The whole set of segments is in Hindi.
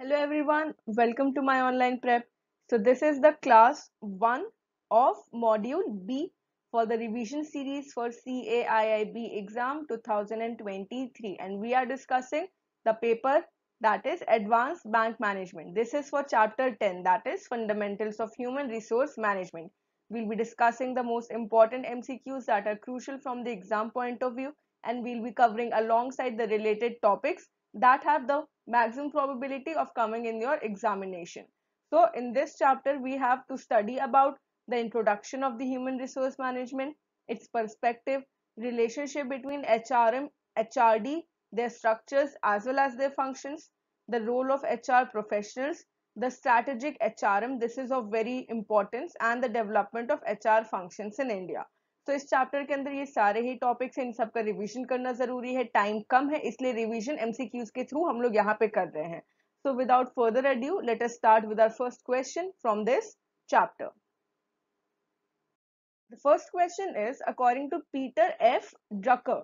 Hello everyone, welcome to my online prep. So this is the class 1 of module B for the revision series for CAIIB exam 2023 and we are discussing the paper that is advanced bank management. This is for chapter 10 that is fundamentals of human resource management. We'll be discussing the most important MCQs that are crucial from the exam point of view and we'll be covering alongside the related topics that have the maximum probability of coming in your examination. So in this chapter, we have to study about the introduction of the human resource management, its perspective, relationship between HRM, HRD, their structures as well as their functions, the role of HR professionals, the strategic HRM, this is of very importance and the development of HR functions in India. तो इस चैप्टर के अंदर ये सारे ही टॉपिक्स हैं इन सब का रिवीजन करना जरूरी है टाइम कम है इसलिए रिविजन एमसीक्यूज के थ्रू हम लोग यहाँ पे कर रहे हैं so without further adieu let's start with our first question from this chapter The first question is according to Peter F. Drucker,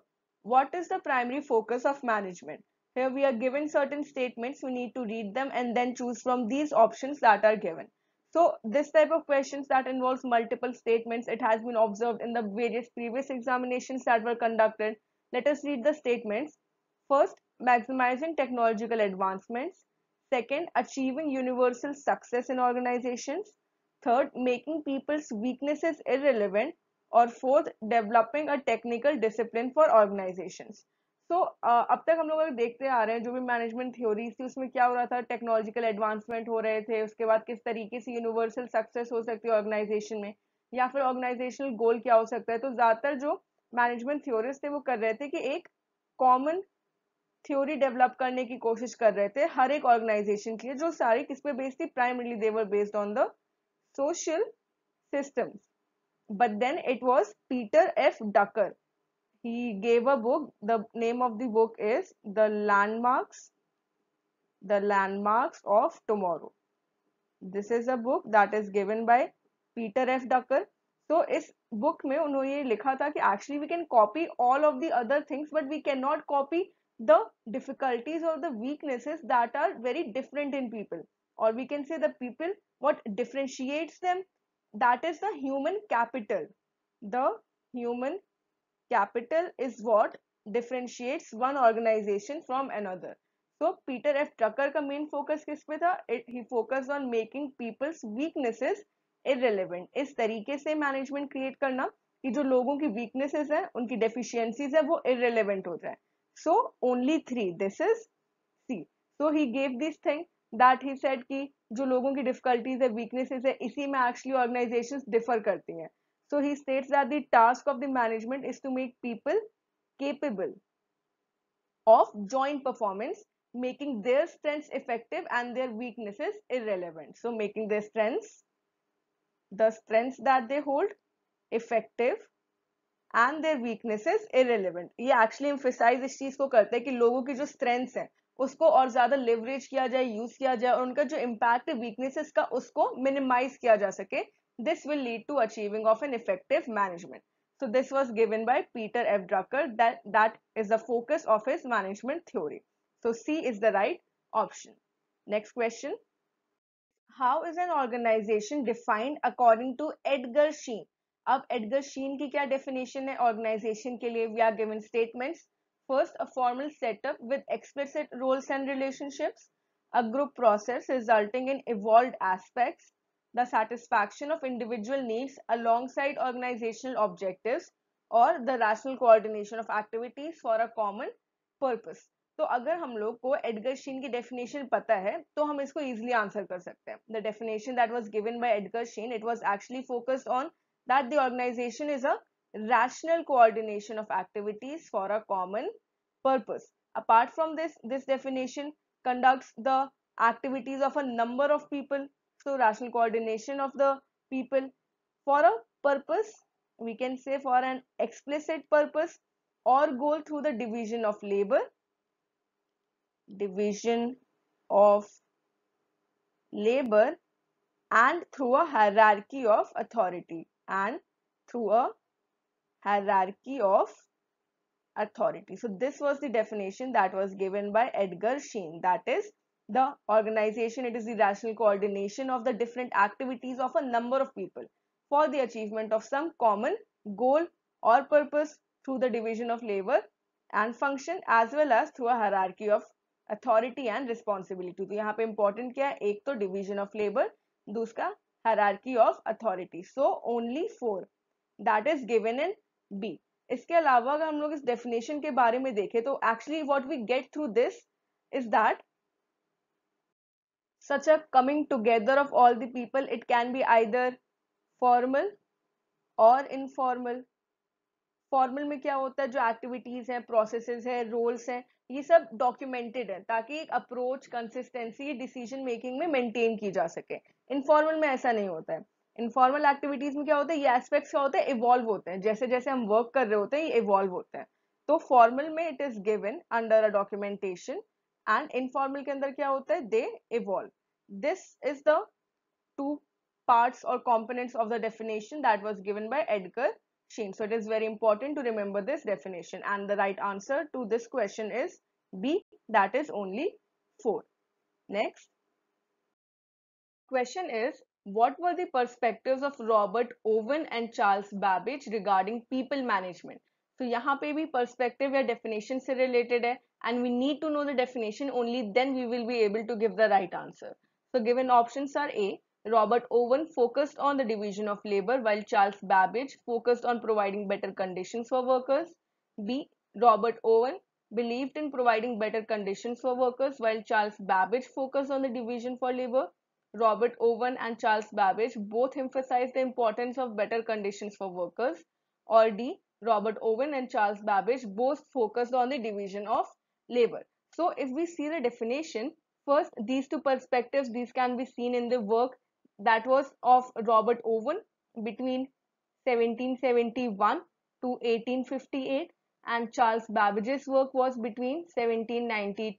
what is the primary focus of management? Here we are given certain statements, we need to read them and then choose from these options that are given. So this type of questions that involves multiple statements, it has been observed in the various previous examinations that were conducted. Let us read the statements. First, maximizing technological advancements. Second, achieving universal success in organizations. Third, making people's weaknesses irrelevant. Or fourth, developing a technical discipline for organizations. So अब तक हम लोग अगर देखते आ रहे हैं जो भी मैनेजमेंट थ्योरीज थी उसमें क्या हो रहा था टेक्नोलॉजिकल एडवांसमेंट हो रहे थे उसके बाद किस तरीके से यूनिवर्सल सक्सेस हो सकती है ऑर्गेनाइजेशन में या फिर ऑर्गेनाइजेशनल गोल क्या हो सकता है तो ज़्यादातर जो मैनेजमेंट थ्योरीज थे वो कर रहे थे कि एक कॉमन थ्योरी डेवलप करने की कोशिश कर रहे थे हर एक ऑर्गेनाइजेशन के लिए जो सारी किस पे बेस्ड थी primary they were based on the social systems but then it was Peter F Drucker he gave a book the name of the book is the landmarks the landmarks of tomorrow this is a book that is given by peter f ducker so इस book में उन्होंने ये actually we can copy all of the other things but we cannot copy the difficulties or the weaknesses that are very different in people or we can say the people what differentiates them that is the human capital the human Capital is what differentiates one organization from another. So Peter F. Drucker का main focus किस पे था? It, he focused on making people's weaknesses irrelevant. इस तरीके से management create करना कि जो लोगों की weaknesses हैं, उनकी deficiencies हैं, वो irrelevant हो जाए. So only three. This is C. So he gave this thing that he said कि जो लोगों की difficulties है, weaknesses है, इसी में actually organizations differ करती हैं. So he states that the task of the management is to make people capable of joint performance, making their strengths effective and their weaknesses irrelevant. So making their strengths, the strengths that they hold, effective and their weaknesses irrelevant ये actually emphasize इस चीज ko karte hai ki logo ki jo strengths hai उसको और ज्यादा लेवरेज किया जाए यूज किया जाए और उनका जो इम्पैक्ट है वीकनेसेस का उसको मिनिमाइज किया जा सके This will lead to achieving of an effective management. So this was given by Peter F. Drucker that, that is the focus of his management theory. So C is the right option. Next question. How is an organization defined according to Edgar Sheen? Now Edgar Sheen ki kya definition hai organization ke liye? We are given statements. First, a formal setup with explicit roles and relationships. A group process resulting in evolved aspects the satisfaction of individual needs alongside organizational objectives और the rational coordination of activities for a common purpose तो अगर हम लोग को एडगर शीन की डेफिनेशन पता है तो हम इसको इजिली आंसर कर सकते हैं the definition that was given by Edgar Schein it was actually focused on that the organisation is a rational coordination of activities for a common purpose apart from this this definition conducts the activities of a number of people so rational coordination of the people for a purpose, we can say for an explicit purpose or goal through the division of labor, division of labor and through a hierarchy of authority and through a hierarchy of authority. So this was the definition that was given by Edgar Sheen that is the organization, it is the rational coordination of the different activities of a number of people for the achievement of some common goal or purpose through the division of labor and function as well as through a hierarchy of authority and responsibility. तो yahan pe important kya hai ek to division of labor, dusra hierarchy of authority. So only four that is given in B. इसके अलावा अगर हम लोग इस definition के बारे में देखें तो actually what we get through this is that such a coming together of all the people it can be either formal or informal formal में क्या होता है जो एक्टिविटीज़ हैं प्रोसेसेस हैं रोल्स हैं ये सब डॉक्यूमेंटेड है ताकि एक अप्रोच कंसिस्टेंसी डिसीजन मेकिंग में मेंटेन की जा सके इनफॉर्मल में ऐसा नहीं होता है इनफॉर्मल एक्टिविटीज़ में क्या होता है ये एस्पेक्ट्स क्या होते हैं इवॉल्व होते हैं जैसे जैसे हम वर्क कर रहे होते हैं ये इवॉल्व होते हैं तो फॉर्मल में it is given under a documentation and informal के अंदर क्या होता है they evolve this is the two parts or components of the definition that was given by Edgar Sheen. So it is very important to remember this definition and the right answer to this question is B that is only 4. Next question is what were the perspectives of Robert Owen and Charles Babbage regarding people management? So यहाँ पे भी perspective या definition से related है and we need to know the definition only then we will be able to give the right answer. So given options are A. Robert Owen focused on the division of labor while Charles Babbage focused on providing better conditions for workers. B. Robert Owen believed in providing better conditions for workers while Charles Babbage focused on the division for labor. Robert Owen and Charles Babbage both emphasized the importance of better conditions for workers. Or D. Robert Owen and Charles Babbage both focused on the division of labor. So if we see the definition, first these two perspectives, these can be seen in the work that was of Robert Owen between 1771 to 1858 and Charles Babbage's work was between 1792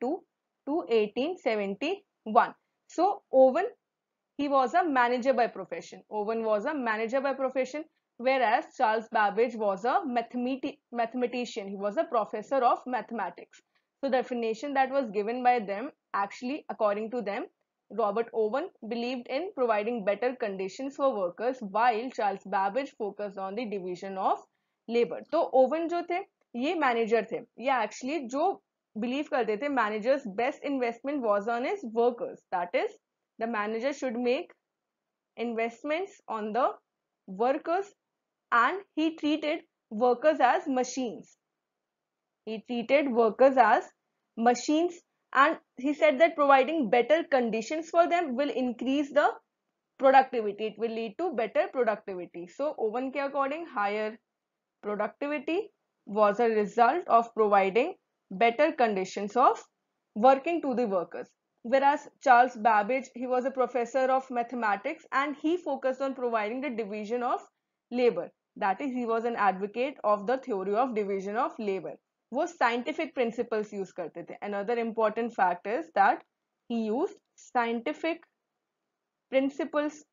to 1871. So Owen, he was a manager by profession. Owen was a manager by profession whereas Charles Babbage was a mathemat mathematician. He was a professor of mathematics. So the definition that was given by them actually according to them Robert Owen believed in providing better conditions for workers while Charles Babbage focused on the division of labor. So Owen जो थे ये मैनेजर थे ये एक्चुअली जो बिलीव करते थे the manager's best investment was on his workers. That is, the manager should make investments on the workers and he workers as machines. He treated workers as machines and he said that providing better conditions for them will increase the productivity it will lead to better productivity so owen ke according higher productivity was a result of providing better conditions of working to the workers whereas charles babbage he was a professor of mathematics and he focused on providing the division of labor that is he was an advocate of the theory of division of labor वो साइंटिफिक प्रिंसिपल्स यूज करते थे another important fact is that he use scientific principles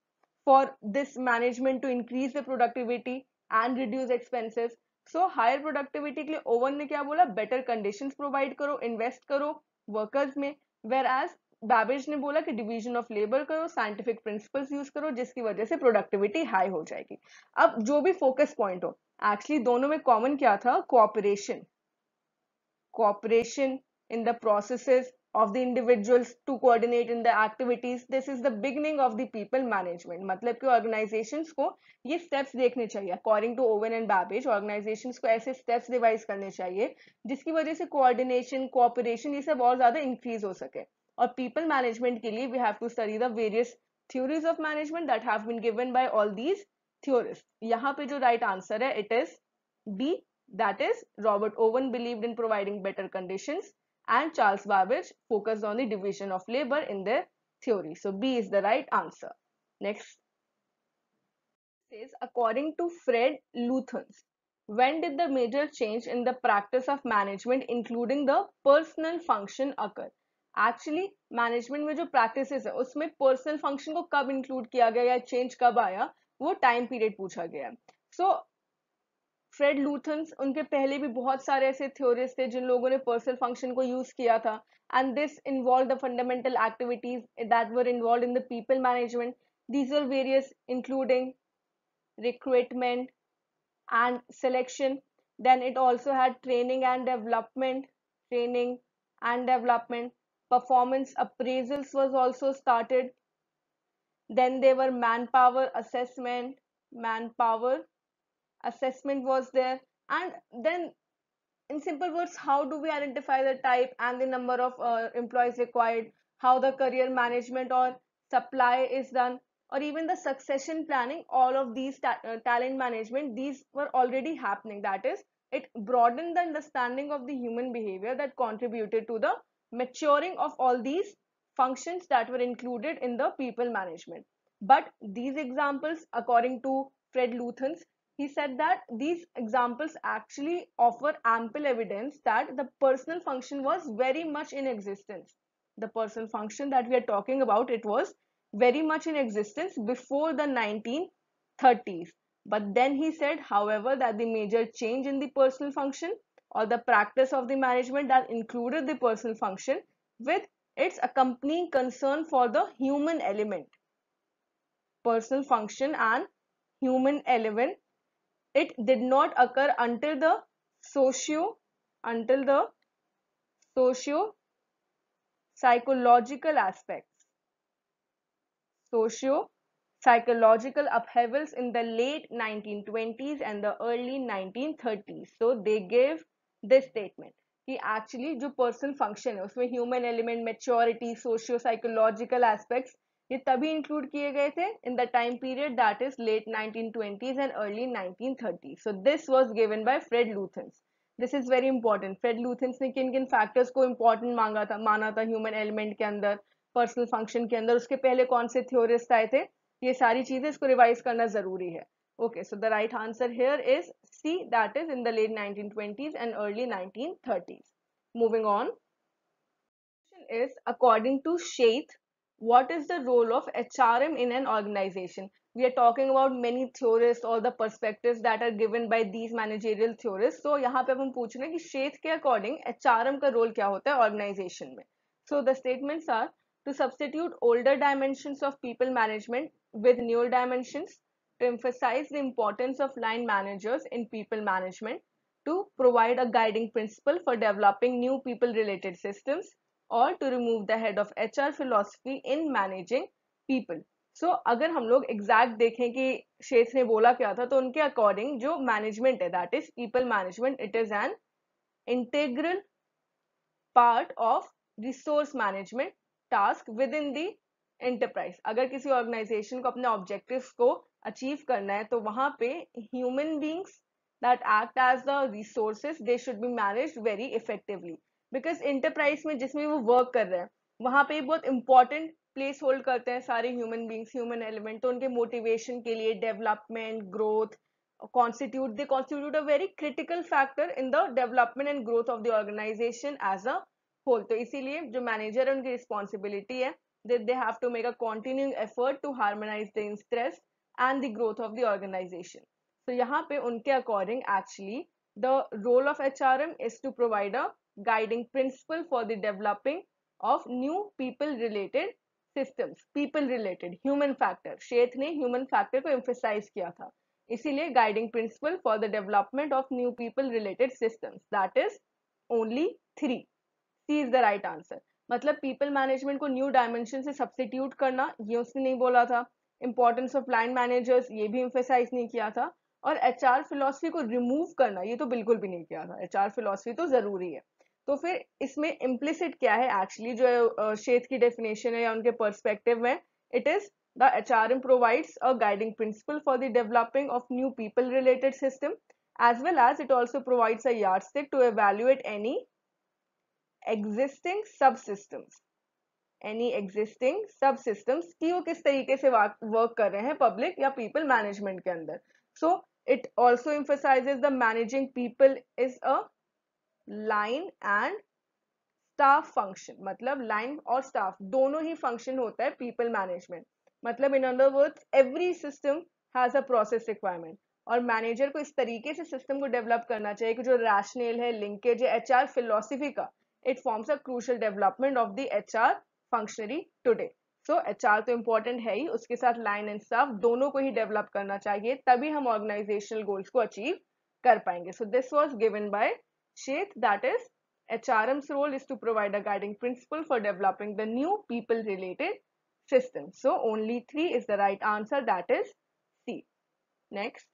for this management to increase the productivity and reduce expenses so higher productivity के लिए ओवन ने क्या बोला बेटर कंडीशन प्रोवाइड करो इन्वेस्ट करो वर्कर्स में वेर एज बैबेज ने बोला कि डिवीजन ऑफ लेबर करो साइंटिफिक प्रिंसिपल्स यूज करो जिसकी वजह से प्रोडक्टिविटी हाई हो जाएगी अब जो भी फोकस पॉइंट हो एक्चुअली दोनों में कॉमन क्या था cooperation cooperation in the processes of the individuals to coordinate in the activities this is the beginning of the people management matlab ki organizations ko ye steps dekhne chahiye according to Owen and Babbage organizations ko aise steps devise karne chahiye jiski wajah se coordination cooperation ye sab aur zyada increase ho sake aur people management ke liye we have to study the various theories of management that have been given by all these theorists yahan pe jo right answer hai it is B That is, Robert Owen believed in providing better conditions and Charles Babbage focused on the division of labor in their theory. So B is the right answer. Next says, according to Fred Luthans, when did the major change in the practice of management including the personal function occur? Actually, management में जो practices है उसमें personal function को कब include किया गया या चेंज कब आया वो time period पूछा गया So फ्रेड लूथन्स उनके पहले भी बहुत सारे ऐसे थ्योरिस्ट थे जिन लोगों ने पर्सनल फंक्शन को यूज किया था and this involve the fundamental activities that were involve in the people management these are various including recruitment and selection then it also had training and development training and development performance appraisals was also started then they were manpower assessment manpower assessment was there and then in simple words how do we identify the type and the number of uh, employees required how the career management or supply is done or even the succession planning all of these ta uh, talent management these were already happening that is it broadened the understanding of the human behavior that contributed to the maturing of all these functions that were included in the people management but these examples according to fred luthans he said that these examples actually offer ample evidence that the personal function was very much in existence. The personal function that we are talking about, it was very much in existence before the 1930s. But then he said, however, that the major change in the personal function or the practice of the management that included the personal function with its accompanying concern for the human element. Personal function and human element it did not occur until the socio until the socio psychological aspects socio psychological upheavals in the late 1920s and the early 1930s so they gave this statement कि actually जो person function है human element, maturity, socio-psychological aspects. ये तभी इंक्लूड किए गए थे in the time period that is late 1920s and early 1930s so this was given by Fred Luthans this is very important Fred Luthans ने किन किन फैक्टर्स को इंपॉर्टेंट मांगा था माना था ह्यूमन एलिमेंट के अंदर पर्सनल फंक्शन के अंदर उसके पहले कौन से थ्योरिस्ट आए थे ये सारी चीजें इसको रिवाइज करना जरूरी है okay so the right answer here is C that is in the late 1920s and early 1930s moving on is according to Sheth what is the role of HRM in an organization? We are talking about many theorists or the perspectives that are given by these managerial theorists. So here we are asking that रहे हैं कि शेथ के according HRM का role क्या होता organization So the statements are to substitute older dimensions of people management with newer dimensions, to emphasize the importance of line managers in people management, to provide a guiding principle for developing new people related systems, और to remove the head of H R philosophy in managing people so अगर हम लोग एग्जैक्ट देखें कि शेष ने बोला क्या था तो उनके अकॉर्डिंग जो मैनेजमेंट है that is people management it is an integral part of resource management task within the enterprise अगर किसी ऑर्गेनाइजेशन को अपने ऑब्जेक्टिव को अचीव करना है तो वहां पे human beings that act as the resources they should be manage very effectively because enterprise में जिसमें वो वर्क कर रहे हैं वहां पे बहुत इंपॉर्टेंट प्लेस होल्ड करते हैं सारे ह्यूमन बींग्स ह्यूमन एलिमेंट तो उनके मोटिवेशन के लिए development growth constitute they constitute a very critical factor in the development and growth of the organisation as a whole तो इसीलिए जो मैनेजर है उनकी रिस्पॉन्सिबिलिटी है that they have to make a continuing effort to harmonize the interest and the growth of the organization. So यहाँ पे उनके according actually the role of HRM is to provide a guiding principle for the developing of new people related systems people related human factor Sheth ने ह्यूमन फैक्टर को एम्फेसाइज किया था इसीलिए guiding principle for the development of new people related systems that is only three C is the right answer मतलब पीपल मैनेजमेंट को न्यू डायमेंशन से सब्सटीट्यूट करना ये उसने नहीं बोला था इंपॉर्टेंस ऑफ लाइन मैनेजर्स ये भी इम्फेसाइज नहीं किया था और एच आर फिलोसफी को रिमूव करना ये तो बिल्कुल भी नहीं किया था एच आर फिलोसफी तो जरूरी है तो फिर इसमें इम्प्लिसिट क्या है एक्चुअली जो शेत की डेफिनेशन है या उनके परस्पेक्टिव में it is the H R M provides a guiding principle for the developing of new people related system as well as well as it also stick to evaluate any existing sub existing any existing sub subsystems की वो किस तरीके से वर्क कर रहे हैं पब्लिक या पीपल मैनेजमेंट के अंदर so it also emphasise the managing people is a line and staff function मतलब लाइन और स्टाफ दोनों ही फंक्शन होता है पीपल मैनेजमेंट मतलब in other words every system has a process requirement और मैनेजर को इस तरीके से सिस्टम को डेवलप करना चाहिए कि जो रैशनल है लिंकेज है एच आर फिलोसफी का it forms a crucial development of the H R functionary today so H R तो इम्पोर्टेंट है ही उसके साथ लाइन एंड स्टाफ दोनों को ही डेवलप करना चाहिए तभी हम ऑर्गेनाइजेशनल गोल्स को अचीव कर पाएंगे so this was given by Chet, that is, HRM's role is to provide a guiding principle for developing the new people-related system. So, only 3 is the right answer, that is C. Next.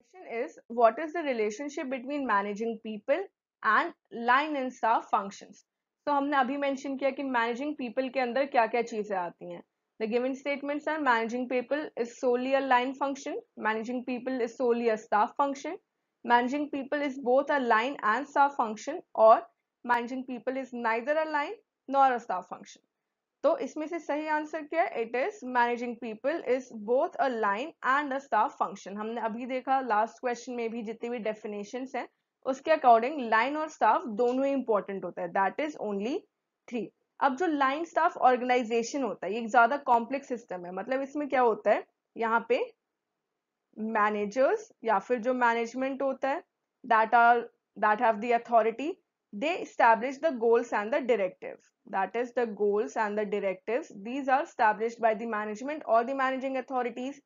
Question is, what is the relationship between managing people and line and staff functions? So, we have mentioned that managing people is the given statements are managing people is solely a line function, managing people is solely a staff function, Managing people is both a line and staff function or managing people is neither a line nor a staff function. तो इसमें से सही आंसर क्या है it is managing people is both a line and a staff function हमने अभी देखा लास्ट क्वेश्चन में भी जितनी भी डेफिनेशन हैं उसके अकॉर्डिंग लाइन और स्टाफ दोनों ही इंपॉर्टेंट होता है दैट इज ओनली थ्री अब जो लाइन स्टाफ ऑर्गेनाइजेशन होता है ये ज्यादा कॉम्प्लेक्स सिस्टम है मतलब इसमें क्या होता है यहाँ पे Managers, या फिर जो मैनेजमेंट होता है that are that have they establish the goals and the directive that is the goals and the directives these are established by the management or the managing authorities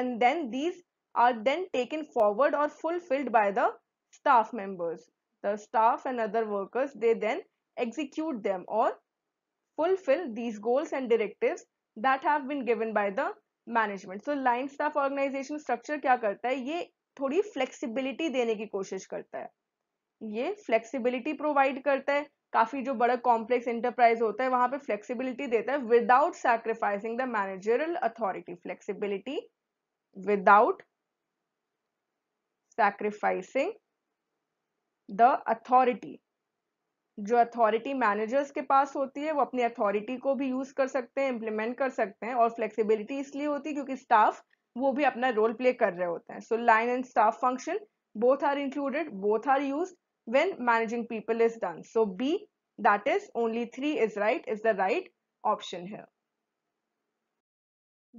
and then these are then taken forward or fulfilled by the staff members the staff and other workers they then execute them or fulfill these goals and directives that have been given by the management so line staff organisation structure क्या करता है ये थोड़ी फ्लेक्सिबिलिटी देने की कोशिश करता है ये फ्लेक्सिबिलिटी प्रोवाइड करता है काफी जो बड़ा कॉम्प्लेक्स इंटरप्राइज होता है वहां पे फ्लेक्सिबिलिटी देता है without sacrificing the managerial authority flexibility without sacrificing the authority जो अथॉरिटी मैनेजर्स के पास होती है वो अपनी अथॉरिटी को भी यूज कर सकते हैं इम्प्लीमेंट कर सकते हैं और फ्लेक्सिबिलिटी इसलिए होती है क्योंकि स्टाफ वो भी अपना रोल प्ले कर रहे होते हैं so line and staff function both are included both are use when managing people is done so B that is only three is right is the right option है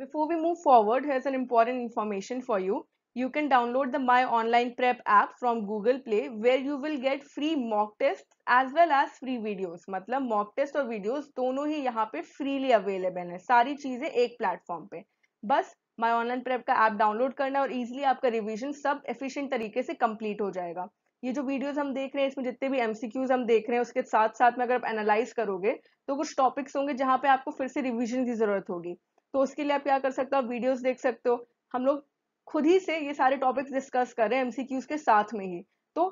before we move forward has an important information for you you can download the My Online Prep app from Google Play where you will get free mock tests as well as free videos. matlab mock test aur videos dono hi yahan pe freely available hai sari cheeze ek platform pe bas My Online Prep ka app download karna aur easily aapka revision sab efficient tarike se complete ho jayega ये जो वीडियोस हम देख रहे हैं इसमें जितने भी एमसीक्यूज हम देख रहे हैं उसके साथ साथ में अगर आप एनालाइज करोगे तो कुछ टॉपिक्स होंगे जहां पे आपको फिर से रिवीजन की जरूरत होगी तो उसके लिए आप क्या कर सकते हो वीडियोस देख सकते हो हम लोग खुद ही से ये सारे टॉपिक्स डिस्कस कर रहे हैं एमसीक्यूज के साथ में ही तो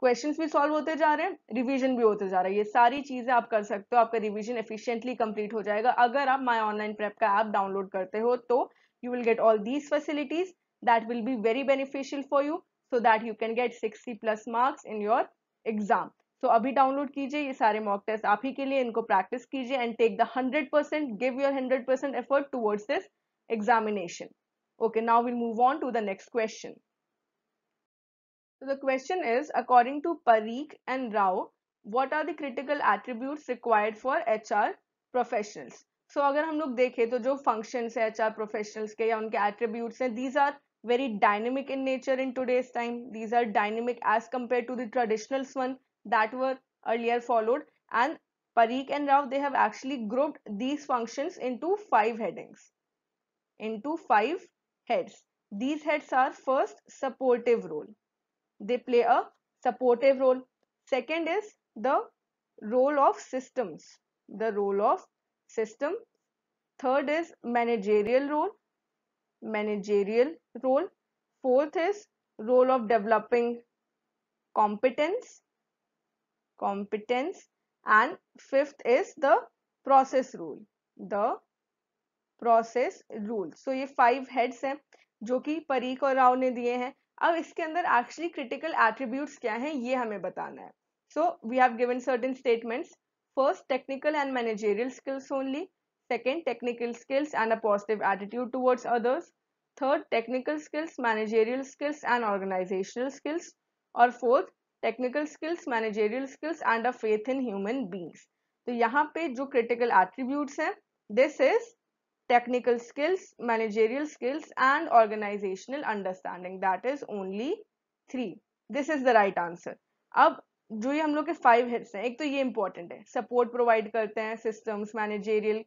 क्वेश्चंस भी सॉल्व होते जा रहे हैं रिवीजन भी होते जा रहा है ये सारी चीज़ें आप कर सकते हो आपका रिवीजन एफिशिएंटली कंप्लीट हो जाएगा अगर आप माय ऑनलाइन प्रेप का ऐप डाउनलोड करते हो तो you will get all these facilities that will be very beneficial for you so that you can get sixty plus marks in your exam so अभी डाउनलोड कीजिए ये सारे मॉक टेस्ट आप ही के लिए इनको प्रैक्टिस कीजिए and take the hundred percent give your hundred percent effort towards this examination Okay, now we'll move on to the next question. So the question is, according to Parikh and Rao, what are the critical attributes required for HR professionals? So if we look, देखें the functions of HR professionals or their attributes हैं, these are very dynamic in nature in today's time. These are dynamic as compared to the traditional one that were earlier followed. And Parikh and Rao, they have actually grouped these functions into five headings. Into five heads. These heads are first supportive role. They play a supportive role. Second is the role of systems. The role of system. Third is managerial role. Managerial role. Fourth is role of developing competence. Competence. And fifth is the process rule. The process rule so ये फाइव हेड्स हैं जो कि परीक और राव ने दिए हैं अब इसके अंदर एक्चुअली क्रिटिकल एट्रीब्यूट्स क्या है ये हमें बताना है so we have given certain statements first technical and managerial skills only second technical skills and a positive attitude towards others third technical skills managerial skills and organisational skills और fourth technical skills managerial skills and a faith in human beings तो यहाँ पे जो क्रिटिकल एट्रीब्यूट्स हैं this is technical skills, managerial skills and organizational understanding. That is only three. This is the right answer. ab जो ये हम लोग के फाइव हिट्स हैं एक तो ये इंपॉर्टेंट है सपोर्ट प्रोवाइड करते हैं systems managerial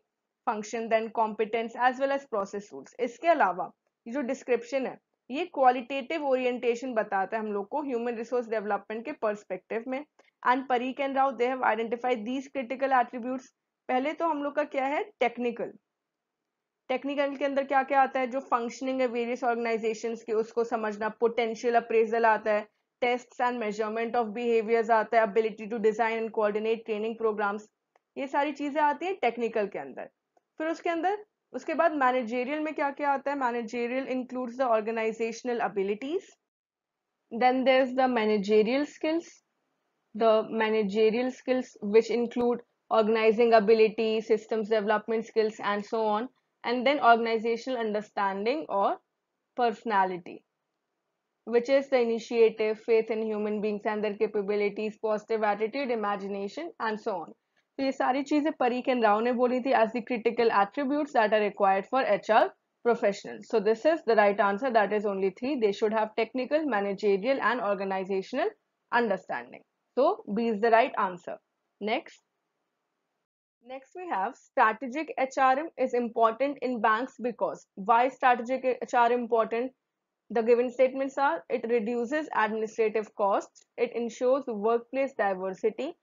function then competence as well as process rules इसके अलावा ये जो डिस्क्रिप्शन है ये क्वालिटेटिव ओरिएंटेशन बताता है हम लोग को ह्यूमन रिसोर्स डेवलपमेंट के पर्सपेक्टिव में and Pareek Rao they have identified these critical attributes पहले तो हम लोग का क्या है टेक्निकल टेक्निकल के अंदर क्या क्या आता है जो फंक्शनिंग है वेरियस ऑर्गेनाइजेशन के उसको समझना पोटेंशियल अप्रेजल आता है test and measurement of behaviours आता है ability to design and coordinate training programmes ये सारी चीजें आती हैं टेक्निकल के अंदर फिर उसके अंदर उसके बाद मैनेजेरियल में क्या क्या आता है managerial includes the organisational abilities then there is the managerial skills the managerial skills which include organising ability systems development skills and so on and then organizational understanding or personality which is the initiative faith in human beings and their capabilities positive attitude imagination and so on so ये सारी चीजें परीख एंड राव ने बोली as the critical attributes that are required for फॉर HR professional. So this is the right answer. That is only three. They should have technical, managerial and organizational understanding. So B is the right answer. Next. Next we have strategic HRM is important in banks because why strategic HR important? The given statements are it reduces administrative costs, it ensures workplace diversity,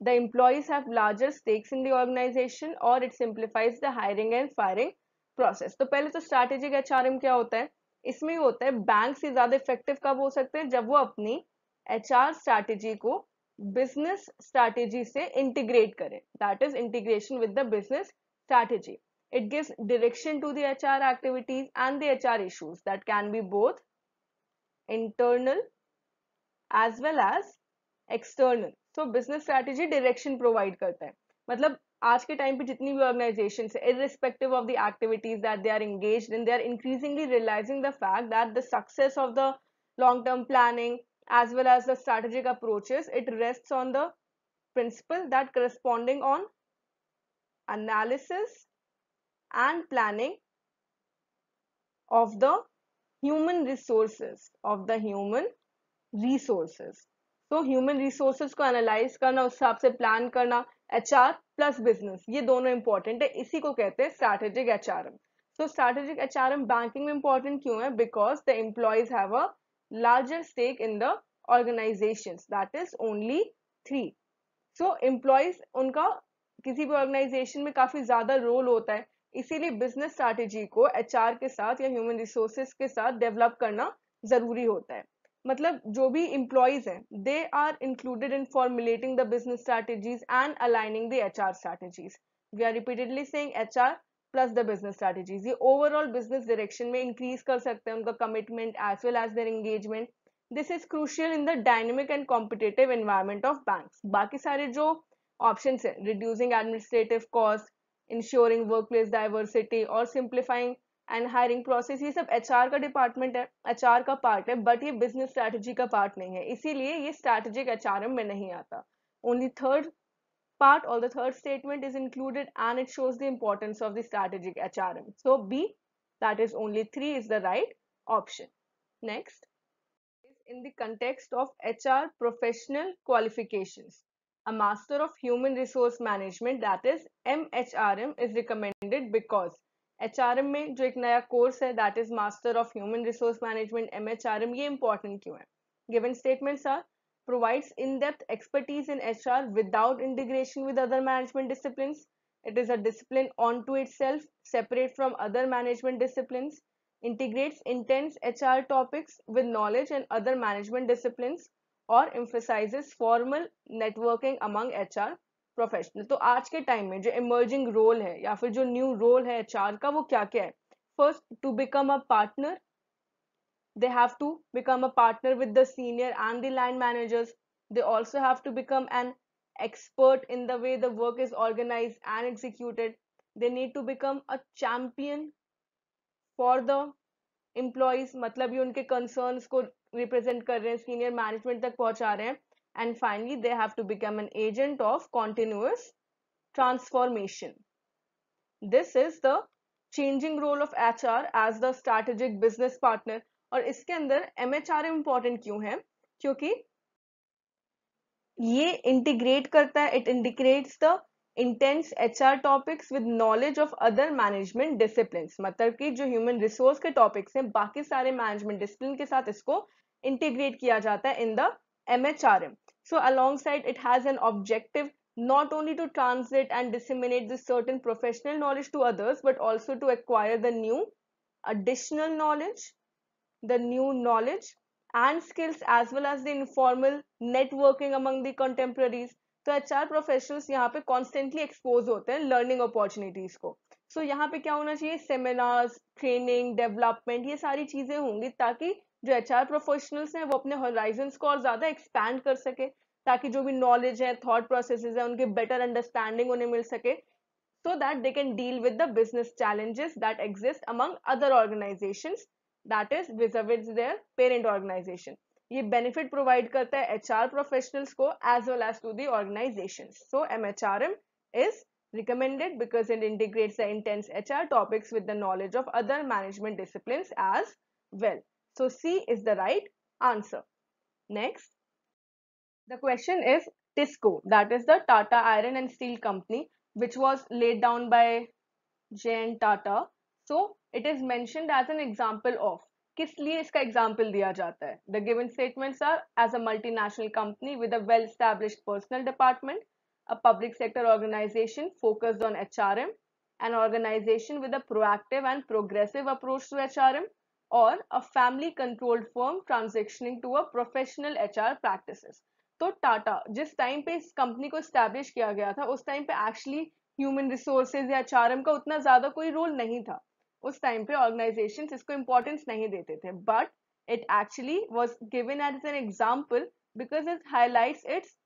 the employees have larger stakes in the organization or it simplifies the hiring and firing process. तो पहले तो strategic HRM kya hota hai isme hota hai banks se zyada effective kab ho sakte hain jab wo apni hr strategy ko business strategy से इंटीग्रेट करें that is integration with the business strategy it gives direction to the hr activities and the hr issues that can be both internal as well as external so business strategy direction provide करता है मतलब आज के टाइम पे जितनी भी ऑर्गेनाइजेशन है irrespective of the activities that they are engage in they are increasingly realising the fact that the success of the long term planning as well as the strategic approaches it rests on the principle that corresponding on analysis and planning of the human resources of the human resources so human resources ko analyze karna us se plan karna hr plus business ye dono important hai isi ko kehte strategic hrm so strategic hrm banking important kyun hai because the employees have a larger stake in the organizations that is only 3 so employees unka kisi bhi organization mein kafi zyada role hota hai इसीलिए business strategy ko HR ke sath ya human resources ke sath develop karna zaruri hota hai मतलब जो भी employees हैं they are included in formulating the business strategies and aligning the HR strategies we are repeatedly saying HR plus the business strategies ये ओवरऑल बिजनेस डायरेक्शन में इंक्रीज कर सकते हैं उनका commitment as well as their engagement this is crucial in the dynamic and competitive environment of bank बाकी सारे जो ऑप्शन है reducing administrative cost ensuring work place diversity और सिंप्लीफाइंग एंड हायरिंग प्रोसेस ये सब एच आर का डिपार्टमेंट है एच आर का पार्ट है बट ये बिजनेस स्ट्रैटेजी का पार्ट नहीं है इसीलिए ये स्ट्रैटेजिक एच आर एम में नहीं आता only third part or the third statement is included and it shows the importance of the strategic HRM. So B, that is only 3 is the right option. Next in the context of HR professional qualifications. A Master of Human Resource Management that is MHRM is recommended because HRM में जो एक नया कोर्स है that is Master of Human Resource Management MHRM ये important क्यों है? Given statements are provides in-depth expertise in HR without integration with other management disciplines. It is a discipline onto itself, separate from other management disciplines, integrates intense HR topics with knowledge and other management disciplines, or emphasizes formal networking among HR professionals. So, in today's time the emerging role or the new role of HR what is it? First, to become a partner they have to become a partner with the senior and the line managers. They also have to become an expert in the way the work is organized and executed. They need to become a champion for the employees. मतलब ये उनके कंसर्न्स को रिप्रेजेंट कर रहे हैं सीनियर मैनेजमेंट तक पहुंचा रहे हैं and finally they have to become an agent of continuous transformation changing role of hr as the strategic business partner और इसके अंदर एम एच आर इंपॉर्टेंट क्यों है क्योंकि ये इंटीग्रेट करता है it integrates the intense H R topics with knowledge of other management discipline मतलब कि जो ह्यूमन रिसोर्स के टॉपिक्स हैं बाकी सारे मैनेजमेंट डिसिप्लिन के साथ इसको इंटीग्रेट किया जाता है in the M H R M so alongside it has an objective not only to translate and disseminate the certain professional knowledge to others but also to acquire the new additional knowledge the new knowledge and skills as well as the informal networking among the contemporaries तो एच आर प्रोफेशनल्स यहाँ पे कॉन्स्टेंटली एक्सपोज होते हैं लर्निंग अपॉर्चुनिटीज को सो so, यहाँ पे क्या होना चाहिए सेमिनार्स ट्रेनिंग डेवलपमेंट ये सारी चीजें होंगी ताकि जो एच आर प्रोफेशनल्स हैं वो अपने हॉराइजन को और ज्यादा एक्सपैंड कर सके ताकि जो भी नॉलेज है थॉट प्रोसेस है उनके बेटर अंडरस्टैंडिंग उन्हें मिल सके so that they can deal with the business challenges that exist among other organizations That is vis-a-vis their parent organization. Benefit benefit करता है H HR professionals as well as to the organizations. So MHRM is recommended because it integrates the intense HR topics with the knowledge of other management disciplines as well. So C is the right answer. Next, the question is TISCO, that is the Tata Iron and Steel Company, which was laid down by J N Tata. So it is mention as an example of किस लिए इसका एग्जाम्पल दिया जाता है the given statement are as a multinational company with a well establish personnel department a public sector organisation focused on H R M an organisation with a proactive and progressive approach to H R M और a family controlled form transactioning to a professional H R practice तो टाटा जिस टाइम पे इस कंपनी को स्टैब्लिश किया गया था उस टाइम पे एक्चुअली ह्यूमन रिसोर्सेज या एच आर एम का उतना ज्यादा कोई रोल नहीं था उस टाइम पे ऑर्गेनाइजेशन इसको इम्पोर्टेंस नहीं देते थे but it actually was given as an example because it highlights its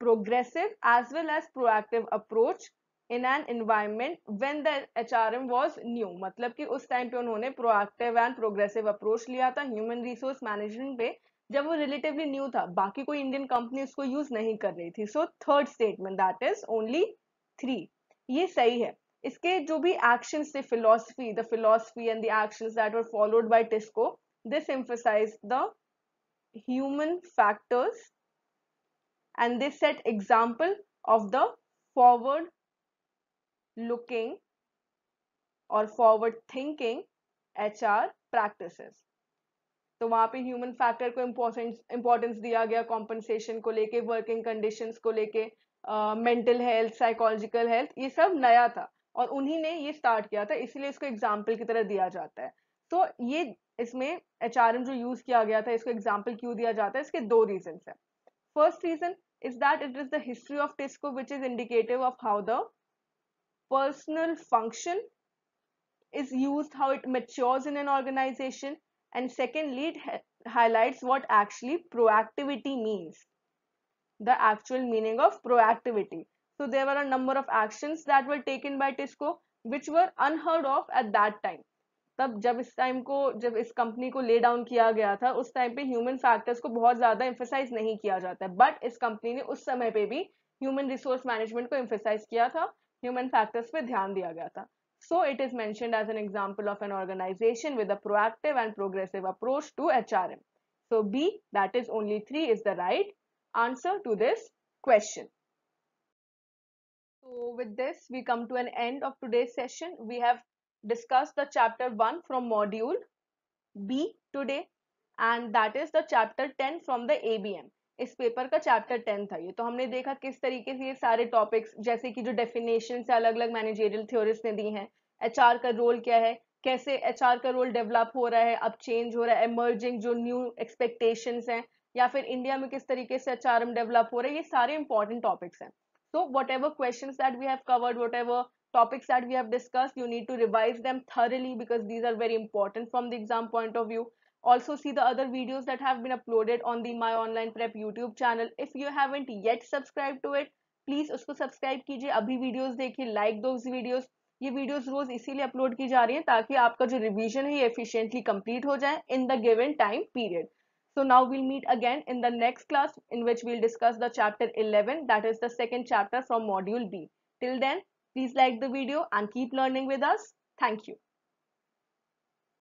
progressive as well as proactive approach in an environment when the H R M was new मतलब कि उस टाइम पे उन्होंने प्रोएक्टिव एंड प्रोग्रेसिव अप्रोच लिया था ह्यूमन रिसोर्स मैनेजमेंट पे जब वो रिलेटिवली न्यू था बाकी कोई इंडियन कंपनी उसको यूज नहीं कर रही थी so third statement that is only three ये सही है इसके जो भी एक्शंस थे philosophy the philosophy and the actions that were followed by TISCO this emphasise the human factors and they set example of the forward looking or forward thinking HR practices. तो वहाँ पे ह्यूमन फैक्टर को इम्पोर्टेंस दिया गया कॉम्पनसेशन को लेके वर्किंग कंडीशंस को लेके मेंटल हेल्थ साइकोलॉजिकल हेल्थ ये सब नया था और उन्हीं ने ये स्टार्ट किया था इसलिए इसको एग्जाम्पल की तरह दिया जाता है तो ये इसमें एच जो यूज किया गया था इसको एग्जाम्पल क्यों दिया जाता है इसके दो रीजन है first reason is that it is the history of TISCO which is indicative of how the personnel function is use how it matures in an organisation and second lead highlight what actually proactivity means the actual meaning of proactivity So there were a number of actions that were taken by Tisco which were unheard of at that time. तब जब इस टाइम को जब इस कंपनी को ले डाउन किया गया था उस टाइम पे ह्यूमन फैक्टर्स को बहुत ज्यादा एम्फेसाइज नहीं किया जाता है बट इस कंपनी ने उस समय पे भी ह्यूमन रिसोर्स मैनेजमेंट को एम्फेसाइज किया था ह्यूमन फैक्टर्स पे ध्यान दिया गया था so it is mentioned as an example of an organisation with a proactive and progressive approach to H so B that is only three is the right answer to this question So with this, we come to an end of today's session. We have discussed the chapter 1 from module B today and that is the chapter 10 from the ABM. इस पेपर का चैप्टर टेन था ये तो हमने देखा किस तरीके से ये सारे टॉपिक्स जैसे कि जो डेफिनेशन से अलग अलग मैनेजेरियल थ्योरिस्ट ने दी हैं एचआर का रोल क्या है कैसे एचआर का रोल डेवलप हो रहा है अब चेंज हो रहा है एमर्जिंग जो न्यू एक्सपेक्टेशंस हैं या फिर इंडिया में किस तरीके से एचआरएम डेवलप हो रहा है ये सारे इंपॉर्टेंट टॉपिक्स हैं So whatever questions that we have covered, whatever topics that we have discussed, you need to revise them thoroughly because these are very important from the exam point of view. Also see the other videos that have been uploaded on the My Online Prep YouTube channel. If you haven't yet subscribed to it, please usko subscribe kijiye abhi videos dekhi like those videos ये वीडियोस रोज इसीलिए अपलोड की जा रही हैं ताकि आपका जो रिवीजन है ये एफिशिएंटली कंप्लीट हो जाए in the given time period So now we'll meet again in the next class in which we'll discuss the chapter 11 that is the second chapter from module B. Till then, please like the video and keep learning with us. Thank you.